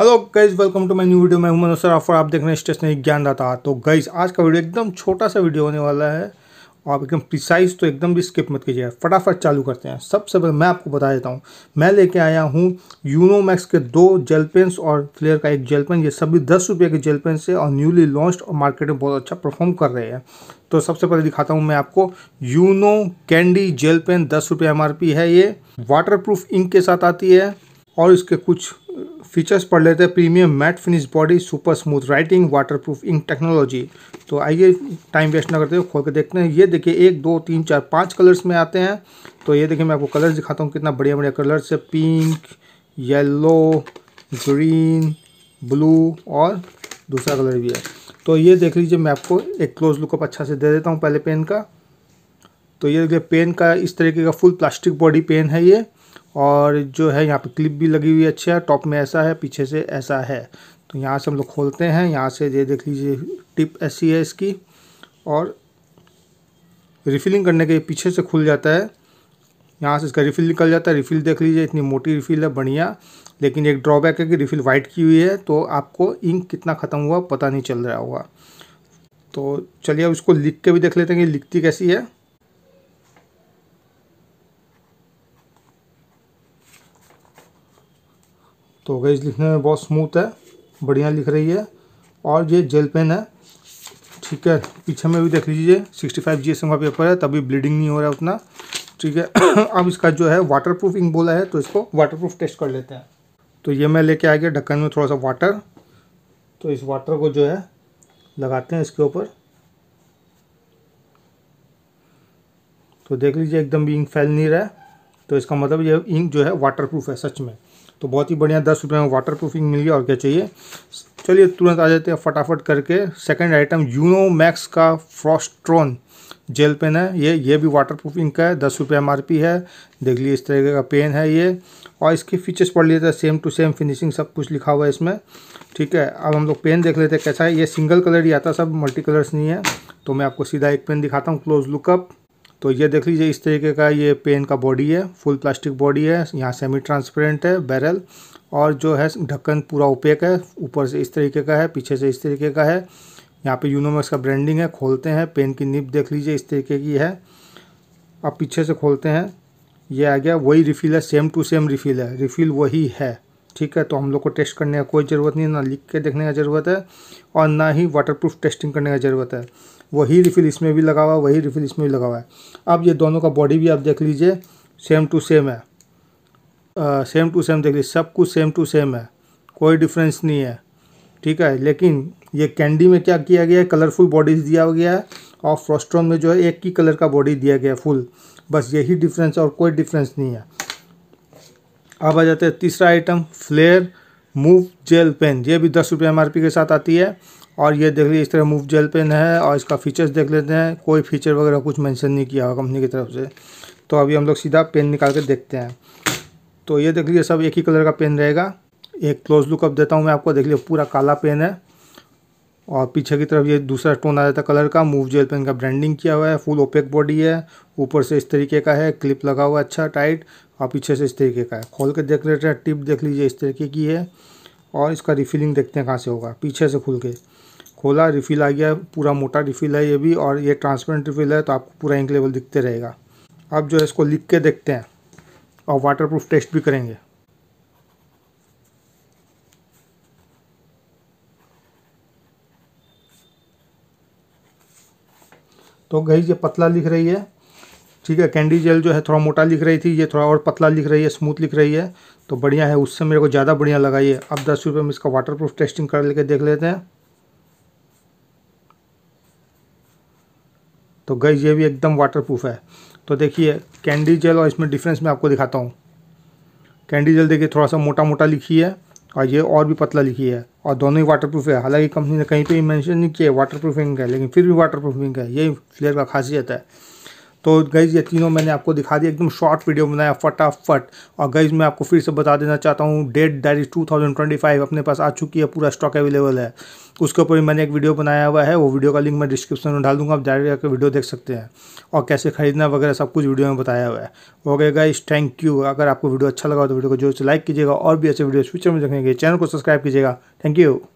hello guys welcome to my new video मैं हूं sir और आप देख रहे हैं स्टेशनरी ज्ञानदाता तो गाइज आज का वीडियो एकदम छोटा सा वीडियो होने वाला है और आप एकदम प्रिसाइज तो एकदम भी स्किप मत कीजिए फटाफट चालू करते हैं सबसे पहले मैं आपको बता देता हूँ मैं लेके आया हूँ मैक्स के दो जेल पेंस और फ्लेयर का एक जेल पेन ये सभी दस रुपये के जेल पेंस है और न्यूली लॉन्च और मार्केट में बहुत अच्छा परफॉर्म कर रहे हैं तो सबसे पहले दिखाता हूँ मैं आपको यूनो कैंडी जेल पेन दस रुपये एम है ये वाटर इंक के साथ आती है और इसके कुछ फीचर्स पढ़ लेते हैं premium matte finish body super smooth writing waterproof ink technology तो आइए टाइम वेस्ट ना करते हुए खोल के देखते हैं ये देखिए एक दो तीन चार पांच कलर्स में आते हैं तो ये देखिए मैं आपको कलर्स दिखाता हूँ कितना बढ़िया बढ़िया कलर्स है पिंक येलो ग्रीन ब्लू और दूसरा कलर भी है तो ये देख लीजिए मैं आपको एक क्लोज लुकअप अच्छा से दे देता हूँ पहले पेन का तो ये देखिए पेन का इस तरीके का फुल प्लास्टिक बॉडी पेन है ये और जो है यहाँ पे क्लिप भी लगी हुई अच्छी है टॉप में ऐसा है पीछे से ऐसा है तो यहाँ से हम लोग खोलते हैं यहाँ से ये देख लीजिए टिप ऐसी है इसकी और रिफिलिंग करने के पीछे से खुल जाता है यहाँ से इसका रिफिल निकल जाता है रिफिल देख लीजिए इतनी मोटी रिफिल है बढ़िया लेकिन एक ड्रॉबैक है कि रिफिल वाइट की हुई है तो आपको इंक कितना ख़त्म हुआ पता नहीं चल रहा होगा तो चलिए अब इसको लिख के भी देख लेते हैं कि लिखती कैसी है तो गैस लिखने में बहुत स्मूथ है बढ़िया लिख रही है और ये जेल पेन है ठीक है पीछे में भी देख लीजिए सिक्सटी फाइव जी का पेपर है तभी ब्लीडिंग नहीं हो रहा है उतना ठीक है अब इसका जो है वाटर प्रूफ इंक बोला है तो इसको वाटर प्रूफ टेस्ट कर लेते हैं तो ये मैं लेके आ गया ढक्कन में थोड़ा सा वाटर तो इस वाटर को जो है लगाते हैं इसके ऊपर तो देख लीजिए एकदम भी इंक फैल नहीं रहा है तो इसका मतलब ये इंक जो है वाटर प्रूफ है सच में तो बहुत ही बढ़िया दस रुपये में वाटर प्रूफिंग मिल गया और क्या चाहिए चलिए तुरंत आ जाते हैं फटाफट करके सेकंड आइटम यूनो मैक्स का फ्रॉस्ट्रॉन जेल पेन है ये ये भी वाटर प्रूफिंग का है दस रुपये एम है देख लीजिए इस तरीके का पेन है ये और इसके फीचर्स पढ़ लेते हैं सेम टू सेम फिनिशिंग सब कुछ लिखा हुआ है इसमें ठीक है अब हम लोग पेन देख लेते हैं कैसा है ये सिंगल कलर ही आता सब मल्टी कलर्स नहीं है तो मैं आपको सीधा एक पेन दिखाता हूँ क्लोज लुकअप तो ये देख लीजिए इस तरीके का ये पेन का बॉडी है फुल प्लास्टिक बॉडी है यहाँ सेमी ट्रांसपेरेंट है बैरल और जो है ढक्कन पूरा ओपेक है ऊपर से इस तरीके का है पीछे से इस तरीके का है यहाँ पे यूनोमस का ब्रांडिंग है खोलते हैं पेन की निप देख लीजिए इस तरीके की है अब पीछे से खोलते हैं ये आ गया वही रिफ़िल है सेम टू सेम रिफ़िल है रिफ़िल वही है ठीक है तो हम लोग को टेस्ट करने का कोई ज़रूरत नहीं है ना लिख के देखने का ज़रूरत है और ना ही वाटरप्रूफ टेस्टिंग करने का ज़रूरत है वही रिफ़िल इसमें भी लगा हुआ है वही रिफ़िल इसमें भी लगा हुआ है अब ये दोनों का बॉडी भी आप देख लीजिए सेम टू सेम है आ, सेम टू सेम देख लीजिए सब कुछ सेम टू सेम है कोई डिफरेंस नहीं है ठीक है लेकिन ये कैंडी में क्या किया गया है कलरफुल बॉडीज दिया गया है और फ्रोस्ट्रॉन में जो है एक ही कलर का बॉडी दिया गया है फुल बस यही डिफरेंस और कोई डिफरेंस नहीं है अब आ जाते हैं तीसरा item flair move gel pen ये भी दस रुपये एम के साथ आती है और ये देख लीजिए इस तरह मूव जेल पेन है और इसका फीचर्स देख लेते हैं कोई फीचर वगैरह कुछ मेंशन नहीं किया हुआ कंपनी की तरफ से तो अभी हम लोग सीधा पेन निकाल के देखते हैं तो ये देख लीजिए सब एक ही कलर का पेन रहेगा एक क्लोज लुक देता हूँ मैं आपको देख लीजिए पूरा काला पेन है और पीछे की तरफ ये दूसरा स्टोन आ जाता है कलर का मूव जेल पेन का ब्रांडिंग किया हुआ है फुल ओपेक बॉडी है ऊपर से इस तरीके का है क्लिप लगा हुआ अच्छा टाइट और पीछे से इस तरीके का है खोल के देख लेते हैं टिप देख लीजिए इस तरीके की है और इसका रिफिलिंग देखते हैं कहाँ से होगा पीछे से खुल के खोला रिफिल आ गया पूरा मोटा रिफिल है ये भी और ये ट्रांसपेरेंट रिफिल है तो आपको पूरा इंक लेवल दिखते रहेगा अब जो है इसको लिख के देखते हैं और वाटर प्रूफ टेस्ट भी करेंगे तो गई ये पतला लिख रही है ठीक है कैंडी जेल जो है थोड़ा मोटा लिख रही थी ये थोड़ा और पतला लिख रही है स्मूथ लिख रही है तो बढ़िया है उससे मेरे को ज़्यादा बढ़िया लगा ये अब दस रुपये में इसका वाटर प्रूफ टेस्टिंग कर लेके देख लेते हैं तो गई ये भी एकदम वाटर प्रूफ है तो देखिए कैंडी जेल और इसमें डिफरेंस मैं आपको दिखाता हूँ कैंडी जेल देखिए थोड़ा सा मोटा मोटा लिखी है और ये और भी पतला लिखी है और दोनों ही वाटर प्रूफ है हालांकि कंपनी ने कहीं पर भी मैंशन नहीं किया वाटर प्रूफिंग है लेकिन फिर भी वाटर प्रूफिंग है यही फ्लेयर का खासियत है तो गईज़ ये तीनों मैंने आपको दिखा दिया एकदम शॉर्ट वीडियो बनाया फटाफट और गईज़ मैं आपको फिर से बता देना चाहता हूँ डेट थाउजेंड इज़ टू अपने पास आ चुकी है पूरा स्टॉक अवेलेबल है उसके ऊपर मैंने एक वीडियो बनाया हुआ है वो वीडियो का लिंक मैं डिस्क्रिप्शन में डाल दूँगा आप डायरेक्ट जाकर वीडियो देख सकते हैं और कैसे खरीदना वगैरह सब कुछ वीडियो में बताया हुआ है ओके गाइज थैंक यू अगर आपको वीडियो अच्छा लगा तो वीडियो को जो से लाइक कीजिएगा और भी ऐसे वीडियो फ्यूचर में देखेंगे चैनल को सब्सक्राइब कीजिएगा थैंक यू